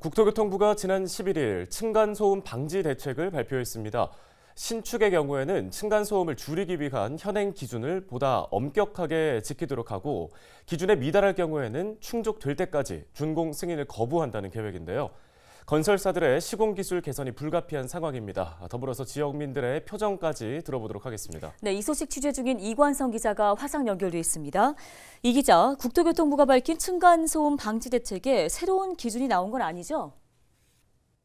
국토교통부가 지난 11일 층간소음 방지 대책을 발표했습니다. 신축의 경우에는 층간소음을 줄이기 위한 현행 기준을 보다 엄격하게 지키도록 하고 기준에 미달할 경우에는 충족될 때까지 준공 승인을 거부한다는 계획인데요. 건설사들의 시공 기술 개선이 불가피한 상황입니다. 더불어서 지역민들의 표정까지 들어보도록 하겠습니다. 네, 이 소식 취재 중인 이관성 기자가 화상 연결돼 있습니다. 이 기자, 국토교통부가 밝힌 층간소음 방지 대책에 새로운 기준이 나온 건 아니죠?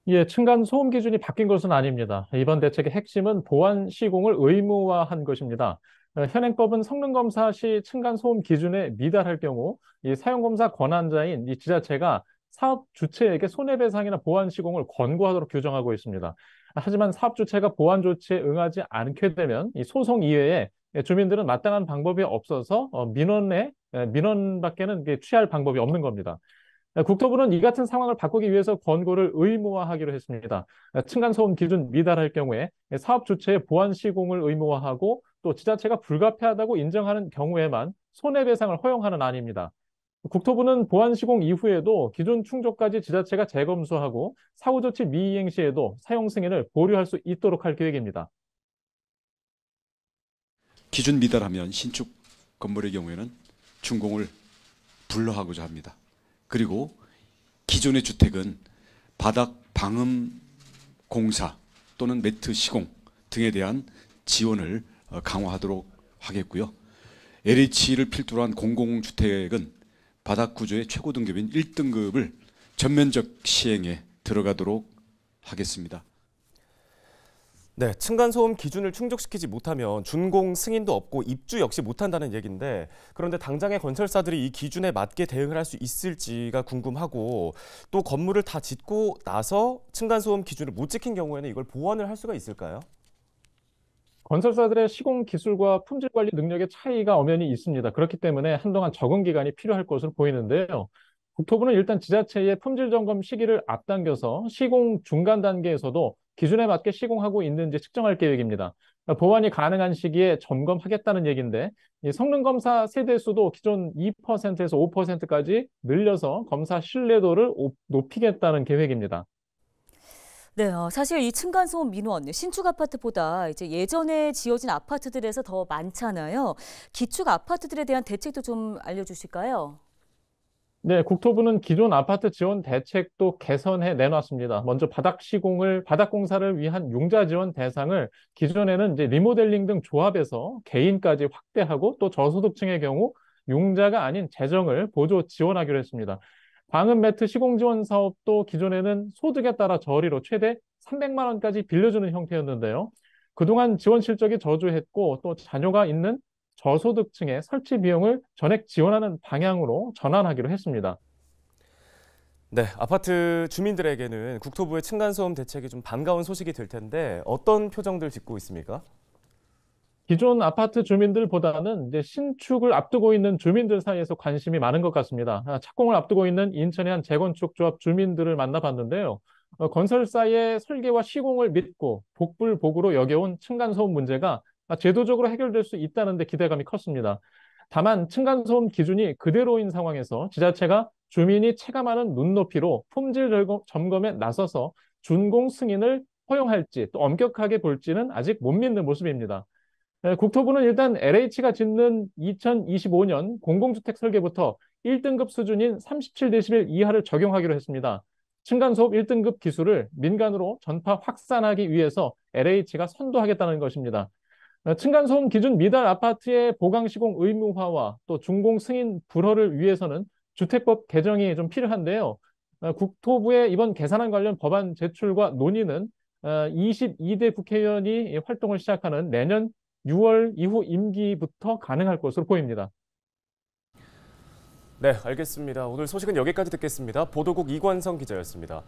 예, 층간 소음 기준이 바뀐 것은 아닙니다. 이번 대책의 핵심은 보안 시공을 의무화한 것입니다. 어, 현행법은 성능검사 시 층간 소음 기준에 미달할 경우 이 사용검사 권한자인 이 지자체가 사업 주체에게 손해배상이나 보안 시공을 권고하도록 규정하고 있습니다. 하지만 사업 주체가 보안 조치에 응하지 않게 되면 이 소송 이외에 주민들은 마땅한 방법이 없어서 어, 민원에 민원밖에는 취할 방법이 없는 겁니다. 국토부는 이 같은 상황을 바꾸기 위해서 권고를 의무화하기로 했습니다. 층간소음 기준 미달할 경우에 사업 주체의 보안 시공을 의무화하고 또 지자체가 불가피하다고 인정하는 경우에만 손해배상을 허용하는 안입니다. 국토부는 보안 시공 이후에도 기존 충족까지 지자체가 재검수하고 사후 조치 미이행 시에도 사용 승인을 보류할 수 있도록 할 계획입니다. 기준 미달하면 신축 건물의 경우에는 준공을 불허하고자 합니다. 그리고 기존의 주택은 바닥 방음 공사 또는 매트 시공 등에 대한 지원을 어, 강화하도록 하겠고요. LH를 필두로 한 공공주택은 바닥 구조의 최고 등급인 1등급을 전면적 시행에 들어가도록 하겠습니다. 네, 층간소음 기준을 충족시키지 못하면 준공 승인도 없고 입주 역시 못한다는 얘기인데 그런데 당장의 건설사들이 이 기준에 맞게 대응을 할 수 있을지가 궁금하고 또 건물을 다 짓고 나서 층간소음 기준을 못 지킨 경우에는 이걸 보완을 할 수가 있을까요? 건설사들의 시공 기술과 품질 관리 능력의 차이가 엄연히 있습니다. 그렇기 때문에 한동안 적응 기간이 필요할 것으로 보이는데요. 국토부는 일단 지자체의 품질 점검 시기를 앞당겨서 시공 중간 단계에서도 기준에 맞게 시공하고 있는지 측정할 계획입니다. 보완이 가능한 시기에 점검하겠다는 얘기인데 성능 검사 세대수도 기존 2%에서 5%까지 늘려서 검사 신뢰도를 높이겠다는 계획입니다. 네요. 어, 사실 이 층간소음 민원 신축 아파트보다 이제 예전에 지어진 아파트들에서 더 많잖아요. 기축 아파트들에 대한 대책도 좀 알려주실까요? 네, 국토부는 기존 아파트 지원 대책도 개선해 내놨습니다. 먼저 바닥 시공을 바닥 공사를 위한 용자 지원 대상을 기존에는 이제 리모델링 등 조합에서 개인까지 확대하고 또 저소득층의 경우 용자가 아닌 재정을 보조 지원하기로 했습니다. 방음 매트 시공 지원 사업도 기존에는 소득에 따라 저리로 최대 300만 원까지 빌려주는 형태였는데요. 그동안 지원 실적이 저조했고 또 자녀가 있는 저소득층의 설치 비용을 전액 지원하는 방향으로 전환하기로 했습니다. 네, 아파트 주민들에게는 국토부의 층간소음 대책이 좀 반가운 소식이 될 텐데 어떤 표정들 짓고 있습니까? 기존 아파트 주민들보다는 이제 신축을 앞두고 있는 주민들 사이에서 관심이 많은 것 같습니다. 아, 착공을 앞두고 있는 인천의 한 재건축 조합 주민들을 만나봤는데요. 어, 건설사의 설계와 시공을 믿고 복불복으로 여겨온 층간소음 문제가 아, 제도적으로 해결될 수 있다는 데 기대감이 컸습니다. 다만 층간소음 기준이 그대로인 상황에서 지자체가 주민이 체감하는 눈높이로 품질 점검에 나서서 준공 승인을 허용할지 또 엄격하게 볼지는 아직 못 믿는 모습입니다. 예, 국토부는 일단 LH가 짓는 2025년 공공주택 설계부터 1등급 수준인 37데시벨 이하를 적용하기로 했습니다. 층간소음 1등급 기술을 민간으로 전파 확산하기 위해서 LH가 선도하겠다는 것입니다. 어, 층간소음 기준 미달 아파트의 보강시공 의무화와 또 준공 승인 불허를 위해서는 주택법 개정이 좀 필요한데요. 어, 국토부의 이번 계산안 관련 법안 제출과 논의는 22대 어, 국회의원이 활동을 시작하는 내년 6월 이후 임기부터 가능할 것으로 보입니다. 네, 알겠습니다. 오늘 소식은 여기까지 듣겠습니다. 보도국 이관성 기자였습니다.